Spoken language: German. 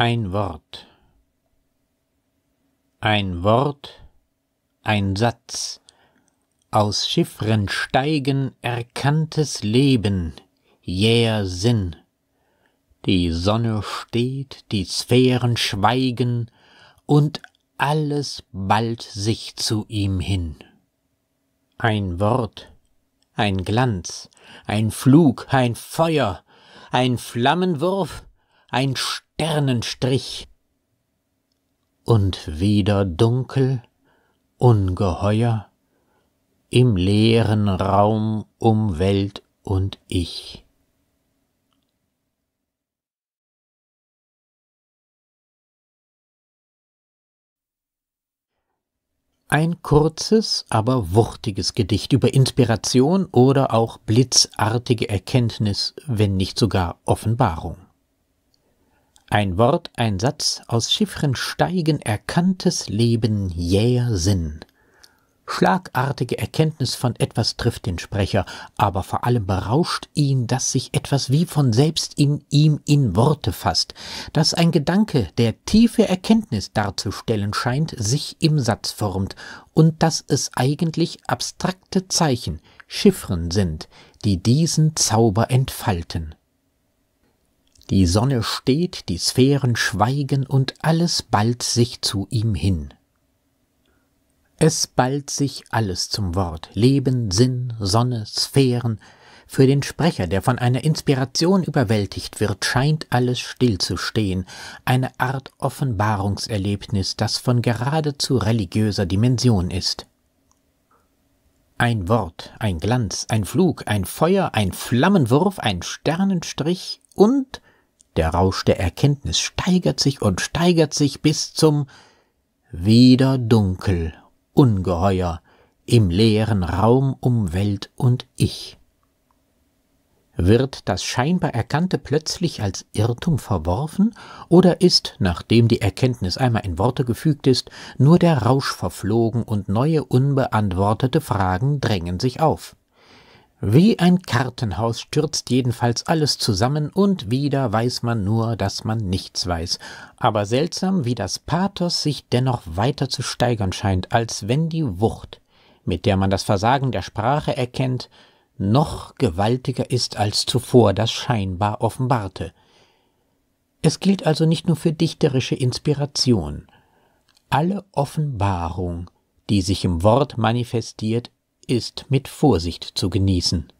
Ein Wort. Ein Wort, ein Satz. Aus Chiffren steigen erkanntes Leben, jäher Sinn. Die Sonne steht, die Sphären schweigen und alles ballt sich zu ihm hin. Ein Wort, ein Glanz, ein Flug, ein Feuer, ein Flammenwurf, ein Sternenstrich. Und wieder dunkel, ungeheuer, im leeren Raum um Welt und ich. Ein kurzes, aber wuchtiges Gedicht über Inspiration oder auch blitzartige Erkenntnis, wenn nicht sogar Offenbarung. Ein Wort, ein Satz, aus Chiffren steigen erkanntes Leben, jäher Sinn. Schlagartige Erkenntnis von etwas trifft den Sprecher, aber vor allem berauscht ihn, dass sich etwas wie von selbst in ihm in Worte fasst, dass ein Gedanke, der tiefe Erkenntnis darzustellen scheint, sich im Satz formt und dass es eigentlich abstrakte Zeichen, Chiffren sind, die diesen Zauber entfalten. Die Sonne steht, die Sphären schweigen und alles ballt sich zu ihm hin. Es ballt sich alles zum Wort, Leben, Sinn, Sonne, Sphären. Für den Sprecher, der von einer Inspiration überwältigt wird, scheint alles stillzustehen, eine Art Offenbarungserlebnis, das von geradezu religiöser Dimension ist. Ein Wort, ein Glanz, ein Flug, ein Feuer, ein Flammenwurf, ein Sternenstrich und der Rausch der Erkenntnis steigert sich und steigert sich bis zum wieder dunkel, ungeheuer, im leeren Raum um Welt und Ich. Wird das scheinbar Erkannte plötzlich als Irrtum verworfen, oder ist, nachdem die Erkenntnis einmal in Worte gefügt ist, nur der Rausch verflogen und neue unbeantwortete Fragen drängen sich auf? Wie ein Kartenhaus stürzt jedenfalls alles zusammen und wieder weiß man nur, dass man nichts weiß. Aber seltsam, wie das Pathos sich dennoch weiter zu steigern scheint, als wenn die Wucht, mit der man das Versagen der Sprache erkennt, noch gewaltiger ist als zuvor das scheinbar Offenbarte. Es gilt also nicht nur für dichterische Inspiration. Alle Offenbarung, die sich im Wort manifestiert, ist mit Vorsicht zu genießen.